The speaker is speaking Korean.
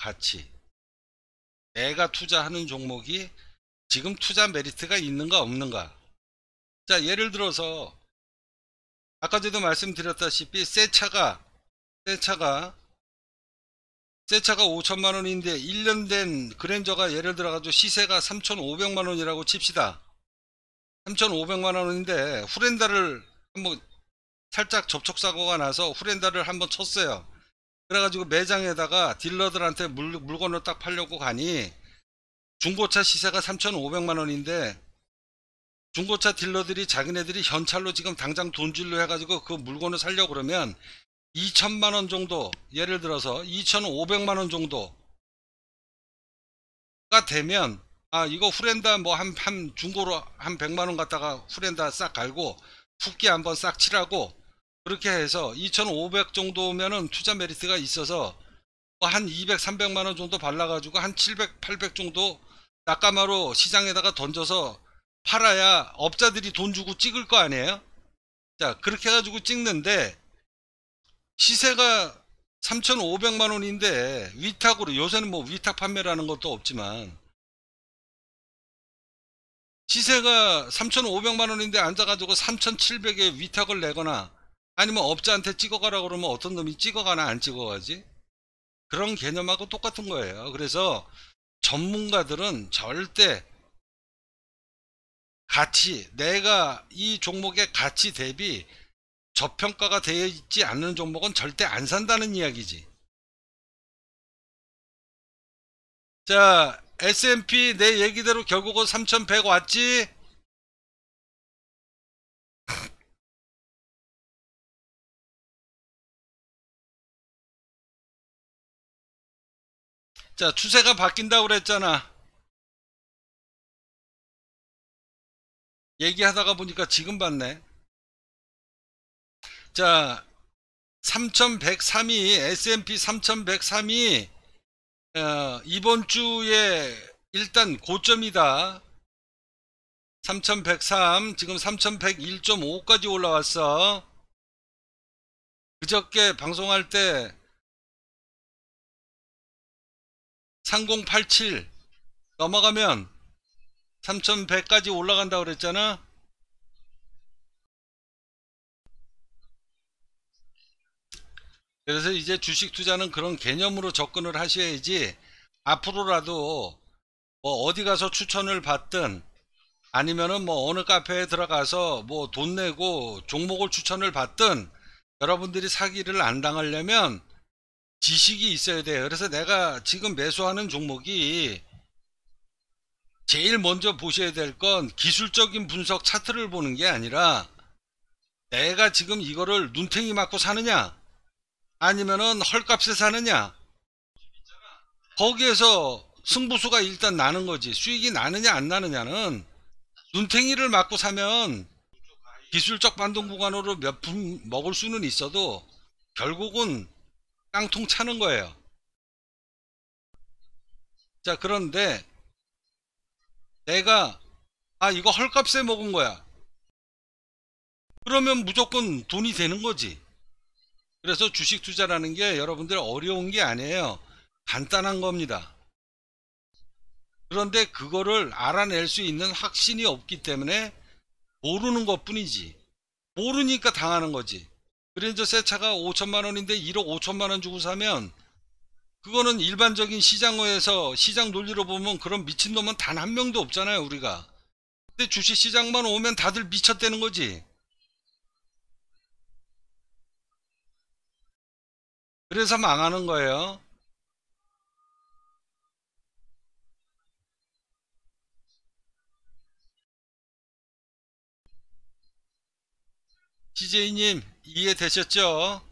가치 내가 투자하는 종목이 지금 투자 메리트가 있는가 없는가 자 예를 들어서 아까 저도 말씀드렸다시피 새 차가 새 차가 새 차가 5천만 원인데 1년 된 그랜저가 예를 들어 가지고 시세가 3,500만 원이라고 칩시다 3,500만 원인데 후렌다를 한번 살짝 접촉사고가 나서 후렌다를 한번 쳤어요 그래가지고 매장에다가 딜러들한테 물, 물건을 딱 팔려고 가니 중고차 시세가 3,500만 원인데 중고차 딜러들이 자기네들이 현찰로 지금 당장 돈질로 해가지고 그 물건을 살려 고 그러면 2천만 원 정도 예를 들어서 2,500만 원 정도가 되면 아 이거 후렌다 뭐한 한 중고로 한 100만 원 갖다가 후렌다 싹 갈고 붓기 한번 싹 칠하고 그렇게 해서 2,500 정도면은 투자 메리트가 있어서 뭐 한 200, 300만 원 정도 발라가지고 한 700, 800 정도 낙가마로 시장에다가 던져서 팔아야 업자들이 돈 주고 찍을 거 아니에요? 자, 그렇게 해가지고 찍는데 시세가 3,500만 원인데 위탁으로 요새는 뭐 위탁 판매라는 것도 없지만 시세가 3,500만 원인데 앉아가지고 3,700에 위탁을 내거나 아니면 뭐 업자한테 찍어가라 그러면 어떤 놈이 찍어가나 안 찍어가지? 그런 개념하고 똑같은 거예요. 그래서 전문가들은 절대 가치, 내가 이 종목의 가치 대비 저평가가 되어 있지 않는 종목은 절대 안 산다는 이야기지. 자, S&P 내 얘기대로 결국은 3100 왔지? 자, 추세가 바뀐다고 그랬잖아. 얘기하다가 보니까 지금 봤네. 자, 3103이 S&P 3103이 어, 이번 주에 일단 고점이다. 3103 지금 3101.5까지 올라왔어. 그저께 방송할 때3087 넘어가면 3100까지 올라간다 그랬잖아 그래서 이제 주식 투자는 그런 개념으로 접근을 하셔야지 앞으로라도 뭐 어디 가서 추천을 받든 아니면은 뭐 어느 카페에 들어가서 뭐 돈 내고 종목을 추천을 받든 여러분들이 사기를 안 당하려면 지식이 있어야 돼요. 그래서 내가 지금 매수하는 종목이 제일 먼저 보셔야 될 건 기술적인 분석 차트를 보는 게 아니라 내가 지금 이거를 눈탱이 맞고 사느냐 아니면은 헐값에 사느냐 거기에서 승부수가 일단 나는 거지 수익이 나느냐 안 나느냐는 눈탱이를 맞고 사면 기술적 반동 구간으로 몇 푼 먹을 수는 있어도 결국은 깡통 차는 거예요. 자 그런데 내가 아 이거 헐값에 먹은 거야. 그러면 무조건 돈이 되는 거지. 그래서 주식 투자라는 게 여러분들 어려운 게 아니에요. 간단한 겁니다. 그런데 그거를 알아낼 수 있는 확신이 없기 때문에 모르는 것 뿐이지. 모르니까 당하는 거지. 그래서 이제 새 차가 5천만 원인데 1억 5천만 원 주고 사면 그거는 일반적인 시장에서 시장 논리로 보면 그런 미친놈은 단 한 명도 없잖아요 우리가 근데 주식시장만 오면 다들 미쳤다는 거지 그래서 망하는 거예요 CJ님 이해되셨죠?